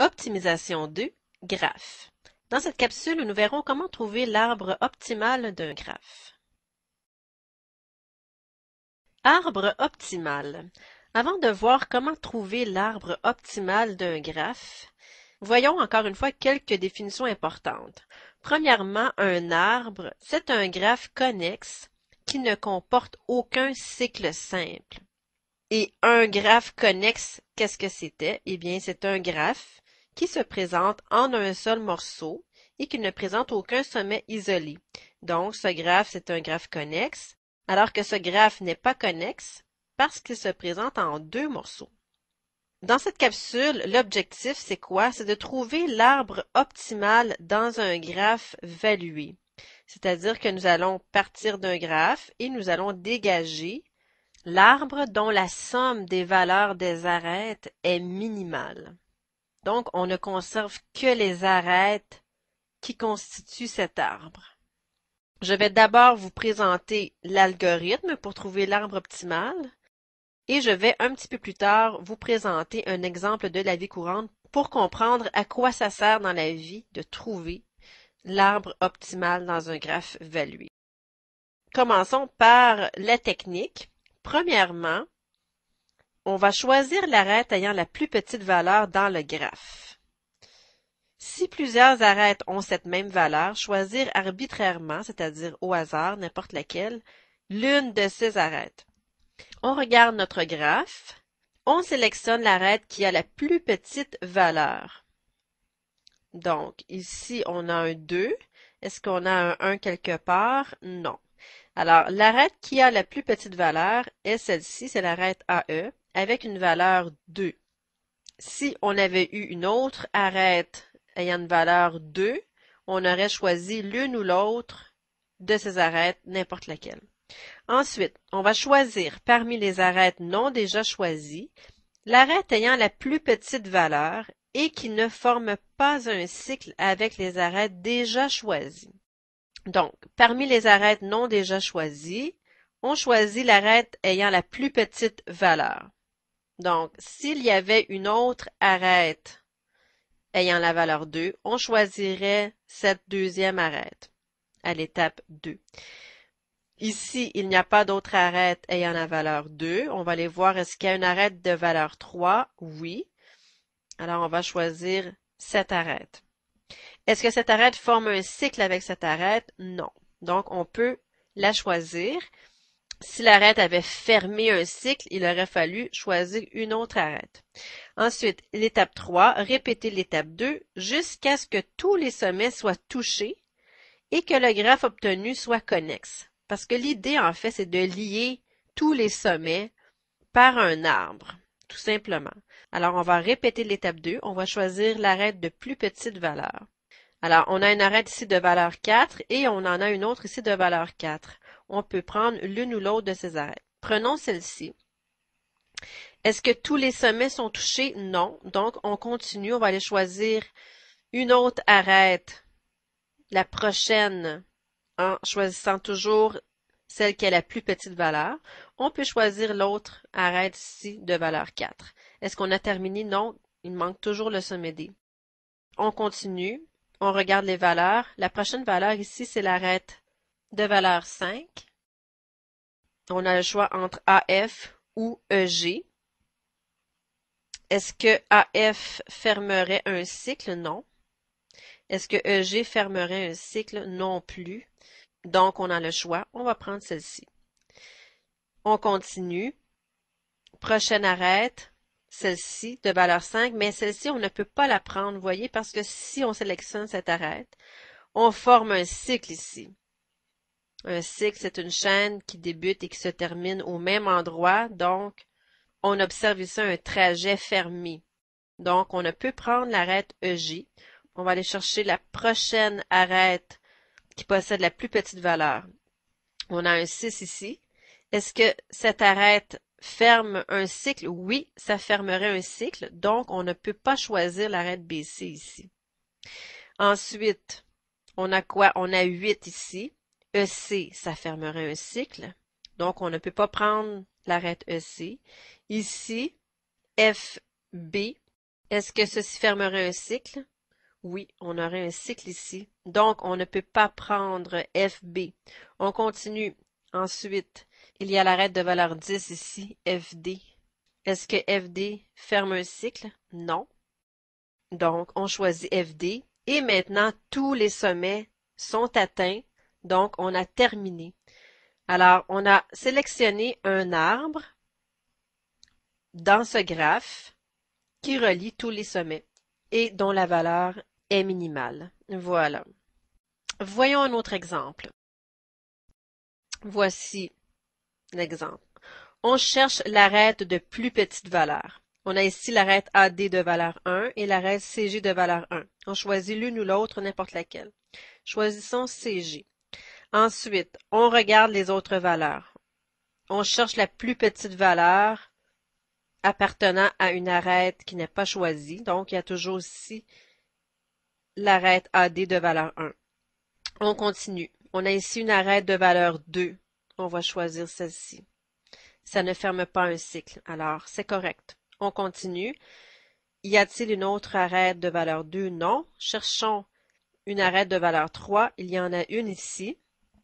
Optimisation 2, graphe. Dans cette capsule, nous verrons comment trouver l'arbre optimal d'un graphe. Arbre optimal. Avant de voir comment trouver l'arbre optimal d'un graphe, voyons encore une fois quelques définitions importantes. Premièrement, un arbre, c'est un graphe connexe qui ne comporte aucun cycle simple. Et un graphe connexe, qu'est-ce que c'était? Eh bien, c'est un graphe qui se présente en un seul morceau et qui ne présente aucun sommet isolé. Donc, ce graphe, c'est un graphe connexe, alors que ce graphe n'est pas connexe parce qu'il se présente en deux morceaux. Dans cette capsule, l'objectif, c'est quoi? C'est de trouver l'arbre optimal dans un graphe valué. C'est-à-dire que nous allons partir d'un graphe et nous allons dégager l'arbre dont la somme des valeurs des arêtes est minimale. Donc, on ne conserve que les arêtes qui constituent cet arbre. Je vais d'abord vous présenter l'algorithme pour trouver l'arbre optimal et je vais un petit peu plus tard vous présenter un exemple de la vie courante pour comprendre à quoi ça sert dans la vie de trouver l'arbre optimal dans un graphe valué. Commençons par la technique. Premièrement, on va choisir l'arête ayant la plus petite valeur dans le graphe. Si plusieurs arêtes ont cette même valeur, choisir arbitrairement, c'est-à-dire au hasard, n'importe laquelle, l'une de ces arêtes. On regarde notre graphe. On sélectionne l'arête qui a la plus petite valeur. Donc, ici, on a un 2. Est-ce qu'on a un 1 quelque part? Non. Alors, l'arête qui a la plus petite valeur est celle-ci, c'est l'arête AE avec une valeur 2. Si on avait eu une autre arête ayant une valeur 2, on aurait choisi l'une ou l'autre de ces arêtes, n'importe laquelle. Ensuite, on va choisir parmi les arêtes non déjà choisies l'arête ayant la plus petite valeur et qui ne forme pas un cycle avec les arêtes déjà choisies. Donc, parmi les arêtes non déjà choisies, on choisit l'arête ayant la plus petite valeur. Donc, s'il y avait une autre arête ayant la valeur 2, on choisirait cette deuxième arête à l'étape 2. Ici, il n'y a pas d'autre arête ayant la valeur 2. On va aller voir, est-ce qu'il y a une arête de valeur 3? Oui. Alors, on va choisir cette arête. Est-ce que cette arête forme un cycle avec cette arête? Non. Donc, on peut la choisir. Si l'arête avait fermé un cycle, il aurait fallu choisir une autre arête. Ensuite, l'étape 3, répéter l'étape 2 jusqu'à ce que tous les sommets soient touchés et que le graphe obtenu soit connexe. Parce que l'idée, en fait, c'est de lier tous les sommets par un arbre, tout simplement. Alors, on va répéter l'étape 2. On va choisir l'arête de plus petite valeur. Alors, on a une arête ici de valeur 4 et on en a une autre ici de valeur 4 on peut prendre l'une ou l'autre de ces arêtes. Prenons celle-ci. Est-ce que tous les sommets sont touchés? Non. Donc, on continue. On va aller choisir une autre arête, la prochaine, en choisissant toujours celle qui a la plus petite valeur. On peut choisir l'autre arête ici de valeur 4. Est-ce qu'on a terminé? Non. Il manque toujours le sommet D. On continue. On regarde les valeurs. La prochaine valeur ici, c'est l'arête de valeur 5, On a le choix entre AF ou EG. Est-ce que AF fermerait un cycle? Non. Est-ce que EG fermerait un cycle? Non plus. Donc, on a le choix. On va prendre celle-ci. On continue. Prochaine arête, celle-ci de valeur 5, mais celle-ci, on ne peut pas la prendre, voyez, parce que si on sélectionne cette arête, on forme un cycle ici. Un cycle, c'est une chaîne qui débute et qui se termine au même endroit. Donc, on observe ici un trajet fermé. Donc, on ne peut prendre l'arête EJ. On va aller chercher la prochaine arête qui possède la plus petite valeur. On a un 6 ici. Est-ce que cette arête ferme un cycle? Oui, ça fermerait un cycle. Donc, on ne peut pas choisir l'arête BC ici. Ensuite, on a quoi? On a 8 ici. EC, ça fermerait un cycle. Donc, on ne peut pas prendre l'arête EC. Ici, FB, est-ce que ceci fermerait un cycle? Oui, on aurait un cycle ici. Donc, on ne peut pas prendre FB. On continue. Ensuite, il y a l'arête de valeur 10 ici, FD. Est-ce que FD ferme un cycle? Non. Donc, on choisit FD. Et maintenant, tous les sommets sont atteints donc, on a terminé. Alors, on a sélectionné un arbre dans ce graphe qui relie tous les sommets et dont la valeur est minimale. Voilà. Voyons un autre exemple. Voici l'exemple. On cherche l'arête de plus petite valeur. On a ici l'arête AD de valeur 1 et l'arête CG de valeur 1. On choisit l'une ou l'autre, n'importe laquelle. Choisissons CG. Ensuite, on regarde les autres valeurs. On cherche la plus petite valeur appartenant à une arête qui n'est pas choisie. Donc, il y a toujours ici l'arête AD de valeur 1. On continue. On a ici une arête de valeur 2. On va choisir celle-ci. Ça ne ferme pas un cycle. Alors, c'est correct. On continue. Y a-t-il une autre arête de valeur 2? Non. Cherchons une arête de valeur 3. Il y en a une ici.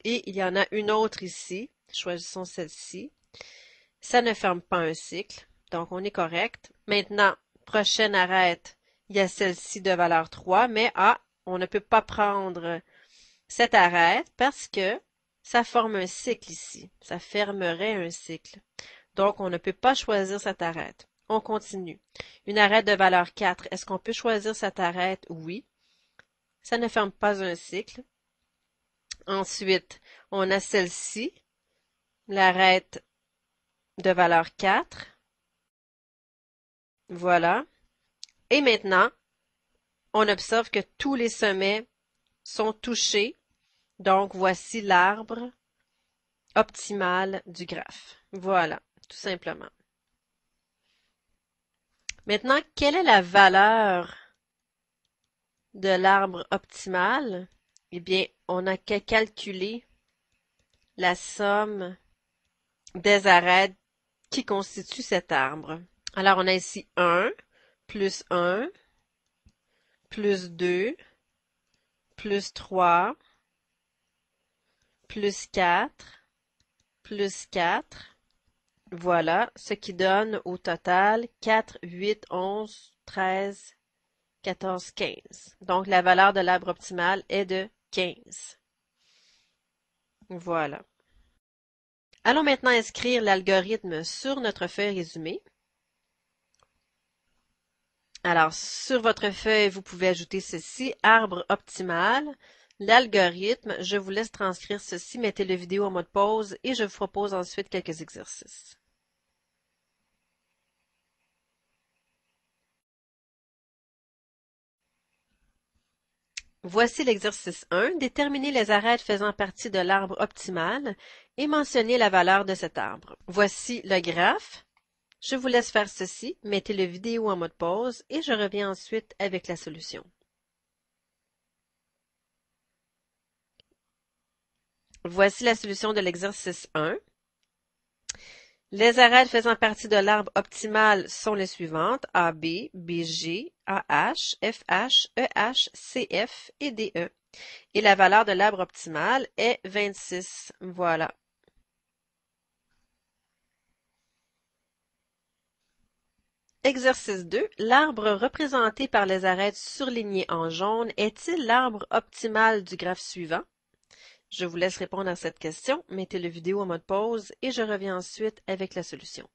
Et il y en a une autre ici. Choisissons celle-ci. Ça ne ferme pas un cycle. Donc, on est correct. Maintenant, prochaine arête, il y a celle-ci de valeur 3, mais ah, on ne peut pas prendre cette arête parce que ça forme un cycle ici. Ça fermerait un cycle. Donc, on ne peut pas choisir cette arête. On continue. Une arête de valeur 4, est-ce qu'on peut choisir cette arête? Oui. Ça ne ferme pas un cycle. Ensuite, on a celle-ci, l'arête de valeur 4. Voilà. Et maintenant, on observe que tous les sommets sont touchés. Donc, voici l'arbre optimal du graphe. Voilà, tout simplement. Maintenant, quelle est la valeur de l'arbre optimal? Eh bien, on n'a qu'à calculer la somme des arêtes qui constituent cet arbre. Alors, on a ici 1 plus 1 plus 2 plus 3 plus 4 plus 4. Voilà, ce qui donne au total 4, 8, 11, 13, 14, 15. Donc, la valeur de l'arbre optimal est de 15. Voilà. Allons maintenant inscrire l'algorithme sur notre feuille résumée. Alors, sur votre feuille, vous pouvez ajouter ceci, arbre optimal, l'algorithme. Je vous laisse transcrire ceci, mettez le vidéo en mode pause et je vous propose ensuite quelques exercices. Voici l'exercice 1. Déterminez les arêtes faisant partie de l'arbre optimal et mentionnez la valeur de cet arbre. Voici le graphe. Je vous laisse faire ceci, mettez le vidéo en mode pause et je reviens ensuite avec la solution. Voici la solution de l'exercice 1. Les arêtes faisant partie de l'arbre optimal sont les suivantes, B, BG, AH, FH, EH, CF et DE. Et la valeur de l'arbre optimal est 26. Voilà. Exercice 2. L'arbre représenté par les arêtes surlignées en jaune est-il l'arbre optimal du graphe suivant? Je vous laisse répondre à cette question. Mettez la vidéo en mode pause et je reviens ensuite avec la solution.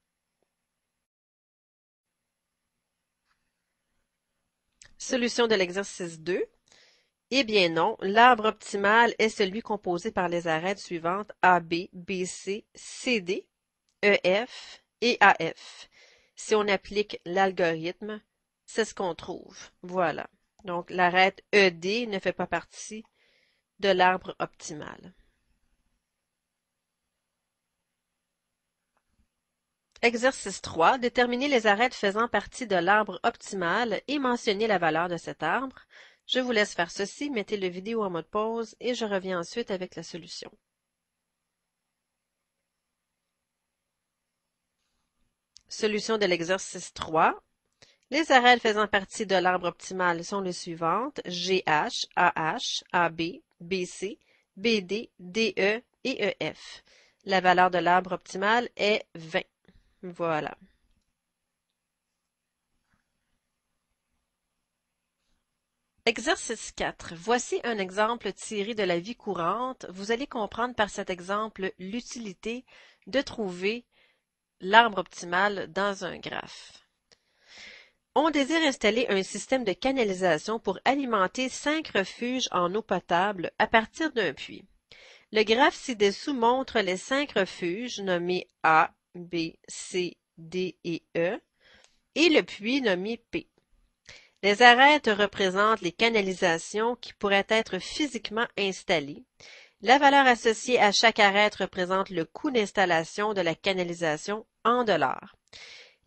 Solution de l'exercice 2. Eh bien non, l'arbre optimal est celui composé par les arêtes suivantes AB, BC, CD, EF et AF. Si on applique l'algorithme, c'est ce qu'on trouve. Voilà. Donc l'arête ED ne fait pas partie de l'arbre optimal. Exercice 3. Déterminer les arêtes faisant partie de l'arbre optimal et mentionner la valeur de cet arbre. Je vous laisse faire ceci, mettez le vidéo en mode pause et je reviens ensuite avec la solution. Solution de l'exercice 3. Les arêtes faisant partie de l'arbre optimal sont les suivantes GH, AH, AB, BC, BD, DE et EF. La valeur de l'arbre optimal est 20. Voilà Exercice 4. Voici un exemple tiré de la vie courante. Vous allez comprendre par cet exemple l'utilité de trouver l'arbre optimal dans un graphe. On désire installer un système de canalisation pour alimenter cinq refuges en eau potable à partir d'un puits. Le graphe ci-dessous montre les cinq refuges nommés A, B, C, D et E, et le puits nommé P. Les arêtes représentent les canalisations qui pourraient être physiquement installées. La valeur associée à chaque arête représente le coût d'installation de la canalisation en dollars.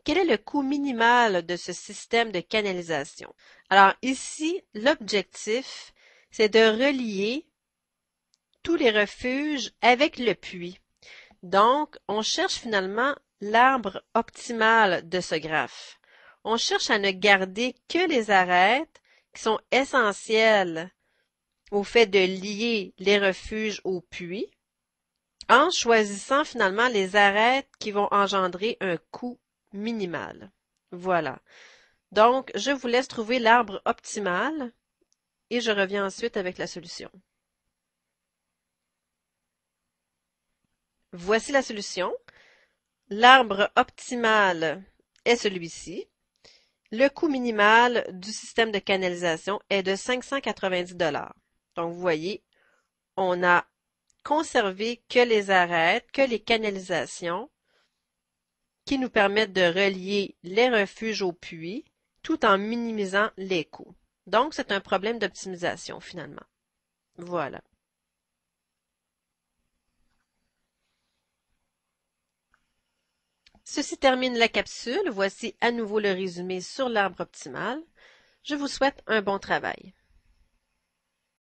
Quel est le coût minimal de ce système de canalisation? Alors ici, l'objectif, c'est de relier tous les refuges avec le puits. Donc, on cherche finalement l'arbre optimal de ce graphe. On cherche à ne garder que les arêtes qui sont essentielles au fait de lier les refuges au puits en choisissant finalement les arêtes qui vont engendrer un coût minimal. Voilà. Donc, je vous laisse trouver l'arbre optimal et je reviens ensuite avec la solution. Voici la solution. L'arbre optimal est celui-ci. Le coût minimal du système de canalisation est de 590 dollars. Donc, vous voyez, on a conservé que les arêtes, que les canalisations qui nous permettent de relier les refuges au puits tout en minimisant les coûts. Donc, c'est un problème d'optimisation finalement. Voilà. Ceci termine la capsule. Voici à nouveau le résumé sur l'arbre optimal. Je vous souhaite un bon travail.